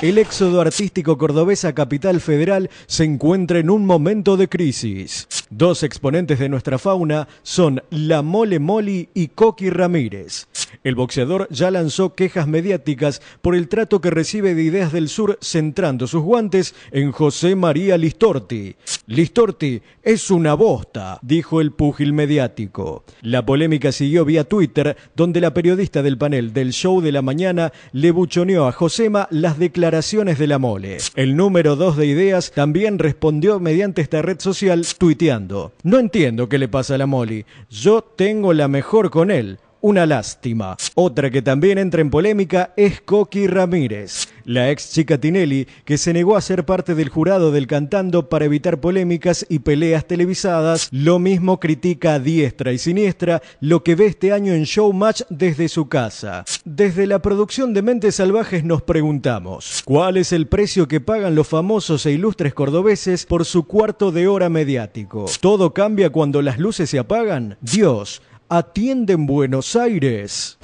El éxodo artístico cordobés a Capital Federal se encuentra en un momento de crisis. Dos exponentes de nuestra fauna son La Mole Moli y Coqui Ramírez. El boxeador ya lanzó quejas mediáticas por el trato que recibe de Ideas del Sur centrando sus guantes en José María Listorti. Listorti es una bosta, dijo el púgil mediático. La polémica siguió vía Twitter, donde la periodista del panel del show de la mañana le buchoneó a Josema las declaraciones de la mole. El número 2 de ideas también respondió mediante esta red social tuiteando. No entiendo qué le pasa a la mole. Yo tengo la mejor con él. Una lástima. Otra que también entra en polémica es Coqui Ramírez la ex chica Tinelli, que se negó a ser parte del jurado del cantando para evitar polémicas y peleas televisadas, lo mismo critica a diestra y siniestra lo que ve este año en Showmatch desde su casa. Desde la producción de Mentes Salvajes nos preguntamos, ¿cuál es el precio que pagan los famosos e ilustres cordobeses por su cuarto de hora mediático? ¿Todo cambia cuando las luces se apagan? Dios, atienden Buenos Aires.